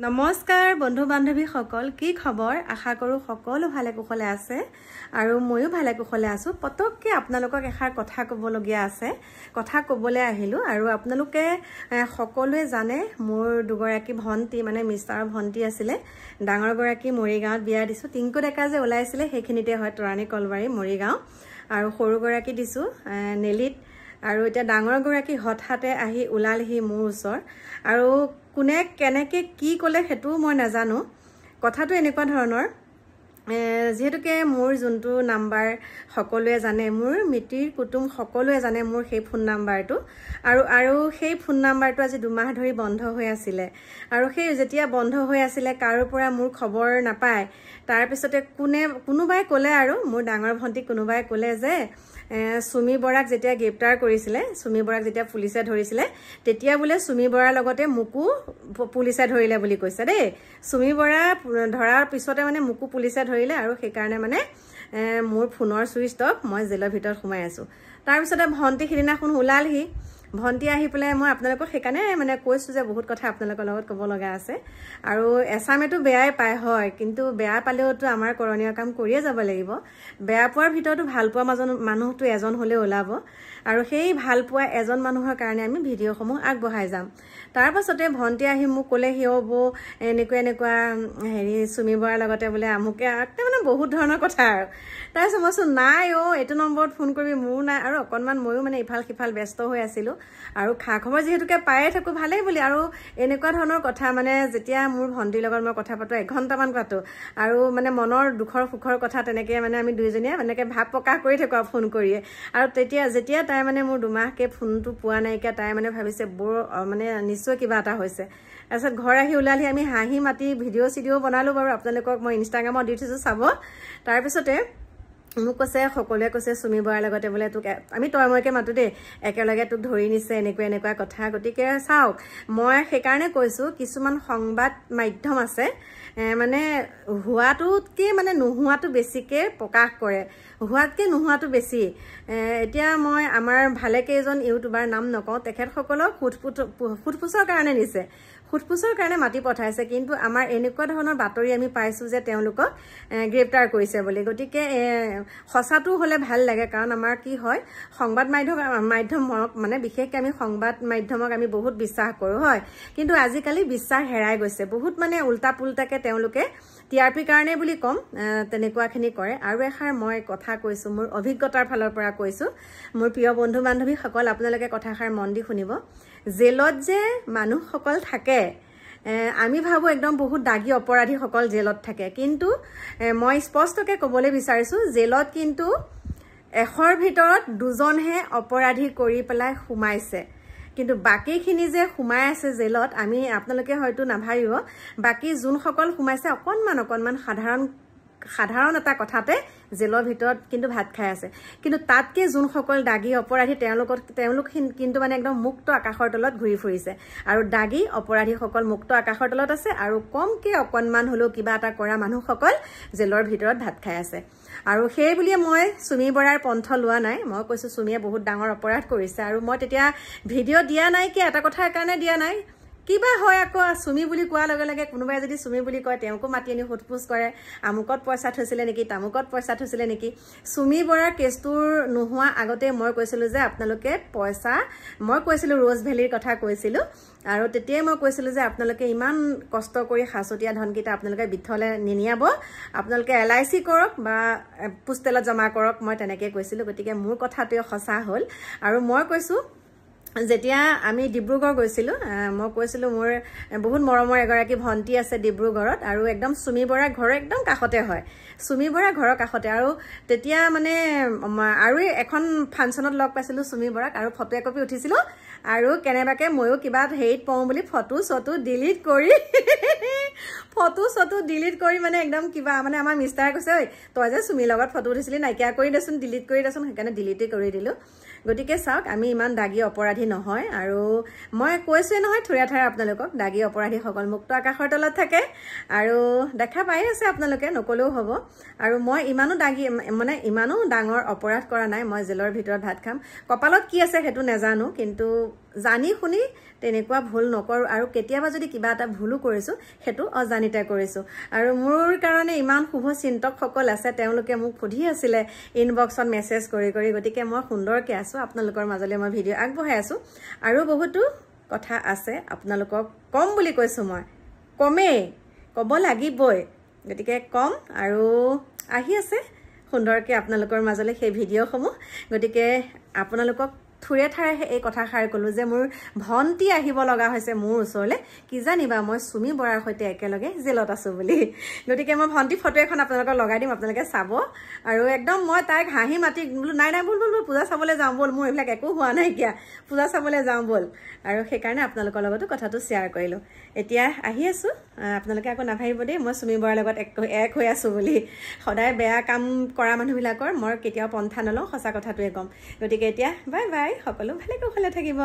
নমস্কাৰ বন্ধু বান্ধৱীসকল কি খবৰ আশা কৰোঁ সকলো ভালে কুশলে আছে আৰু ময়ো ভালে কুশলে আছোঁ পটককৈ আপোনালোকক এষাৰ কথা ক'বলগীয়া আছে কথা ক'বলৈ আহিলোঁ আৰু আপোনালোকে সকলোৱে জানে মোৰ দুগৰাকী ভণ্টি মানে মিষ্টাৰৰ ভণ্টি আছিলে ডাঙৰগৰাকী মৰিগাঁৱত বিয়া দিছোঁ টিংকু ডেকা যে ওলাইছিলে সেইখিনিতে হয় তৰাণী কলবাৰী মৰিগাঁও আৰু সৰুগৰাকী দিছোঁ নেলিত আৰু এতিয়া ডাঙৰগৰাকী হঠাতে আহি ওলালহি মোৰ ওচৰ আৰু কোনে কেনেকৈ কি ক'লে সেইটোও মই নাজানো কথাটো এনেকুৱা ধৰণৰ যিহেতুকে মোৰ যোনটো নাম্বাৰ সকলোৱে জানে মোৰ মিতিৰ কুটুম সকলোৱে জানে মোৰ সেই ফোন নাম্বাৰটো আৰু আৰু সেই ফোন নাম্বাৰটো আজি দুমাহ ধৰি বন্ধ হৈ আছিলে আৰু সেই যেতিয়া বন্ধ হৈ আছিলে কাৰো পৰা মোৰ খবৰ নাপায় তাৰপিছতে কোনে কোনোবাই ক'লে আৰু মোৰ ডাঙৰ ভণ্টিক কোনোবাই ক'লে যে চুমি বৰাক যেতিয়া গ্ৰেপ্তাৰ কৰিছিলে চুমি বৰাক যেতিয়া পুলিচে ধৰিছিলে তেতিয়া বোলে চুমি বৰাৰ লগতে মোকো পুলিচে ধৰিলে বুলি কৈছে দেই চুমি বৰা ধৰাৰ পিছতে মানে মোকো পুলিচে ধৰিলে আৰু সেইকাৰণে মানে মোৰ ফোনৰ চুইচ টপ মই জেলৰ ভিতৰত সোমাই আছোঁ তাৰপিছতে ভণ্টি সিদিনাখন ওলালহি ভণ্টি আহি পেলাই মই আপোনালোকক সেইকাৰণে মানে কৈছোঁ যে বহুত কথা আপোনালোকৰ লগত ক'ব লগা আছে আৰু এচামেটো বেয়াই পায় হয় কিন্তু বেয়া পালেওতো আমাৰ কৰণীয় কাম কৰিয়ে যাব লাগিব বেয়া পোৱাৰ ভিতৰতো ভাল পোৱা মাজন মানুহটো এজন হ'লেও ওলাব আৰু সেই ভাল পোৱা এজন মানুহৰ কাৰণে আমি ভিডিঅ'সমূহ আগবঢ়াই যাম তাৰপাছতে ভণ্টি আহি মোক ক'লে সিঅ' বৌ এনেকুৱা এনেকুৱা হেৰি চুমি বৰাৰ লগতে বোলে আমুকে মানে বহুত ধৰণৰ কথা আৰু তাৰপিছত মই চোন নাই অ' এইটো নম্বৰত ফোন কৰিবি মোৰ নাই আৰু অকণমান ময়ো মানে ইফাল সিফাল ব্যস্ত হৈ আছিলোঁ আৰু খা খবৰ যিহেতুকে পায়ে থাকোঁ ভালেই বুলি আৰু এনেকুৱা ধৰণৰ কথা মানে যেতিয়া মোৰ ভণ্টিৰ লগত মই কথা পাতোঁ এঘণ্টামান পাতোঁ আৰু মানে মনৰ দুখৰ সুখৰ কথা তেনেকৈ মানে আমি দুইজনীয়ে এনেকৈ ভাৱ প্ৰকাশ কৰি থাকোঁ আৰু ফোন কৰিয়ে আৰু তেতিয়া যেতিয়া তাই মানে মোৰ দুমাহকে ফোনটো পোৱা নাইকিয়া তাই মানে ভাবিছে বৰ মানে নিশ্চয় কিবা এটা হৈছে তাৰপিছত ঘৰ আহি ওলালহি আমি হাঁহি মাতি ভিডিঅ' চিডিঅ' বনালোঁ বাৰু আপোনালোকক মই ইনষ্টাগ্ৰামত দি থৈছোঁ চাব তাৰপিছতে মোক কৈছে সকলোৱে কৈছে চুমি বৰাৰ লগতে বোলে তোক আমি তৰমৰকে মাতো দেই একেলগে তোক ধৰি নিছে এনেকুৱা এনেকুৱা কথা গতিকে চাওক মই সেইকাৰণে কৈছোঁ কিছুমান সংবাদ মাধ্যম আছে মানে হোৱাটোতকৈ মানে নোহোৱাটো বেছিকৈ প্ৰকাশ কৰে হোৱাতকৈ নোহোৱাটো বেছি এতিয়া মই আমাৰ ভালেকেইজন ইউটিউবাৰ নাম নকওঁ তেখেতসকলক সোধ সোধ পোছৰ কাৰণে নিছে সোধ পোছৰ কাৰণে মাতি পঠাইছে কিন্তু আমাৰ এনেকুৱা ধৰণৰ বাতৰি আমি পাইছোঁ যে তেওঁলোকক গ্ৰেপ্তাৰ কৰিছে বুলি গতিকে সঁচাটো হ'লে ভাল লাগে কাৰণ আমাৰ কি হয় সংবাদ মাধ্যম মাধ্যমক মানে বিশেষকৈ আমি সংবাদ মাধ্যমক আমি বহুত বিশ্বাস কৰোঁ হয় কিন্তু আজিকালি বিশ্বাস হেৰাই গৈছে বহুত মানে উল্টা পুল্টাকৈ তেওঁলোকে টি আৰ পিৰ কাৰণে বুলি কম তেনেকুৱাখিনি কৰে আৰু এষাৰ মই কথা কৈছোঁ মোৰ অভিজ্ঞতাৰ ফালৰ পৰা কৈছোঁ মোৰ প্ৰিয় বন্ধু বান্ধৱীসকল আপোনালোকে কথাষাৰ মন দি শুনিব জেলত যে মানুহসকল থাকে আমি ভাবোঁ একদম বহুত দাগী অপৰাধীসকল জেলত থাকে কিন্তু মই স্পষ্টকৈ ক'বলৈ বিচাৰিছোঁ জেলত কিন্তু এশৰ ভিতৰত দুজনহে অপৰাধী কৰি পেলাই সোমাইছে কিন্তু বাকীখিনি যে সোমাই আছে জেলত আমি আপোনালোকে হয়তো নাভাবিব বাকী যোনসকল সোমাইছে অকণমান অকণমান সাধাৰণ সাধাৰণ এটা কথাতে জেলৰ ভিতৰত কিন্তু ভাত খাই আছে কিন্তু তাতকৈ যোনসকল দাগী অপৰাধী তেওঁলোকত তেওঁলোক কিন্তু মানে একদম মুক্ত আকাশৰ তলত ঘূৰি ফুৰিছে আৰু দাগী অপৰাধীসকল মুক্ত আকাশৰ তলত আছে আৰু কমকৈ অকণমান হ'লেও কিবা এটা কৰা মানুহসকল জেলৰ ভিতৰত ভাত খাই আছে আৰু সেই বুলিয়ে মই চুমি বৰাৰ পন্থ লোৱা নাই মই কৈছোঁ চুমিয়ে বহুত ডাঙৰ অপৰাধ কৰিছে আৰু মই তেতিয়া ভিডিঅ' দিয়া নাই কি এটা কথাৰ কাৰণে দিয়া নাই কিবা হয় আকৌ চুমি বুলি কোৱাৰ লগে লগে কোনোবাই যদি চুমি বুলি কয় তেওঁকো মাতি আনি সোধ সোধপোছ কৰে আমুকত পইচা থৈছিলে নেকি তামুকত পইচা থৈছিলে নেকি চুমি বৰাৰ কেছটোৰ নোহোৱা আগতে মই কৈছিলোঁ যে আপোনালোকে পইচা মই কৈছিলোঁ ৰ'জ ভেলীৰ কথা কৈছিলোঁ আৰু তেতিয়াই মই কৈছিলোঁ যে আপোনালোকে ইমান কষ্ট কৰি সাঁচতীয়া ধনকেইটা আপোনালোকে বিথলে নিনিয়াব আপোনালোকে এল আই চি কৰক বা পোষ্টেলত জমা কৰক মই তেনেকৈ কৈছিলোঁ গতিকে মোৰ কথাটোৱে সঁচা হ'ল আৰু মই কৈছোঁ যেতিয়া আমি ডিব্ৰুগড় গৈছিলোঁ মই কৈছিলোঁ মোৰ বহুত মৰমৰ এগৰাকী ভণ্টি আছে ডিব্ৰুগড়ত আৰু একদম চুমি বৰাৰ ঘৰৰ একদম কাষতে হয় চুমি বৰা ঘৰৰ কাষতে আৰু তেতিয়া মানে আৰু এখন ফাংচনত লগ পাইছিলোঁ চুমি বৰাক আৰু ফটো একপি উঠিছিলোঁ আৰু কেনেবাকৈ ময়ো কিবা হেৰিত পাওঁ বুলি ফটো চটো ডিলিট কৰি ফটো চটো ডিলিট কৰি মানে একদম কিবা মানে আমাৰ মিষ্টাৰে কৈছে ঐ তই যে চুমিৰ লগত ফটো উঠিছিলি নাইকিয়া কৰি দেচোন ডিলিট কৰি দেচোন সেইকাৰণে ডিলিটেই কৰি দিলোঁ গতিকে চাওক আমি ইমান দাগী অপৰাধী নহয় আৰু মই কৈছোৱে নহয় থুৰিয়া থাৰ আপোনালোকক দাগী অপৰাধীসকল মুক্ত আকাশৰ তলত থাকে আৰু দেখা পাই আছে আপোনালোকে নক'লেও হ'ব আৰু মই ইমানো দাগী মানে ইমানো ডাঙৰ অপৰাধ কৰা নাই মই জেলৰ ভিতৰত ভাত খাম কপালত কি আছে সেইটো নেজানো কিন্তু জানি শুনি তেনেকুৱা ভুল নকৰোঁ আৰু কেতিয়াবা যদি কিবা এটা ভুলো কৰিছোঁ সেইটো অজানিতে কৰিছোঁ আৰু মোৰ কাৰণে ইমান শুভ চিন্তকসকল আছে তেওঁলোকে মোক সুধি আছিলে ইনবক্সত মেছেজ কৰি কৰি গতিকে মই সুন্দৰকৈ আছোঁ আপোনালোকৰ মাজলৈ মই ভিডিঅ' আগবঢ়াই আছোঁ আৰু বহুতো কথা আছে আপোনালোকক কম বুলি কৈছোঁ মই কমেই ক'ব লাগিবই গতিকে কম আৰু আহি আছে সুন্দৰকৈ আপোনালোকৰ মাজলৈ সেই ভিডিঅ'সমূহ গতিকে আপোনালোকক থুৰে ঠাৰেহে এই কথাষাৰ ক'লোঁ যে মোৰ ভণ্টি আহিব লগা হৈছে মোৰ ওচৰলৈ কি জানিবা মই চুমি বৰাৰ সৈতে একেলগে জেলত আছোঁ বুলি গতিকে মই ভণ্টি ফটো এখন আপোনালোকক লগাই দিম আপোনালোকে চাব আৰু একদম মই তাইক হাঁহি মাতি বোলো নাই নাই বোল বোল বোল পূজা চাবলৈ যাওঁ বোল মোৰ এইবিলাক একো হোৱা নাইকিয়া পূজা চাবলৈ যাওঁ বোল আৰু সেইকাৰণে আপোনালোকৰ লগতো কথাটো শ্বেয়াৰ কৰিলোঁ এতিয়া আহি আছোঁ আপোনালোকে আকৌ নাভাবিব দেই মই চুমি বৰাৰ লগত এক এক হৈ আছোঁ বুলি সদায় বেয়া কাম কৰা মানুহবিলাকৰ মই কেতিয়াও পন্থা নলওঁ সঁচা কথাটোৱে ক'ম গতিকে এতিয়া বাই বাই সকলো ভালে কুশলে থাকিব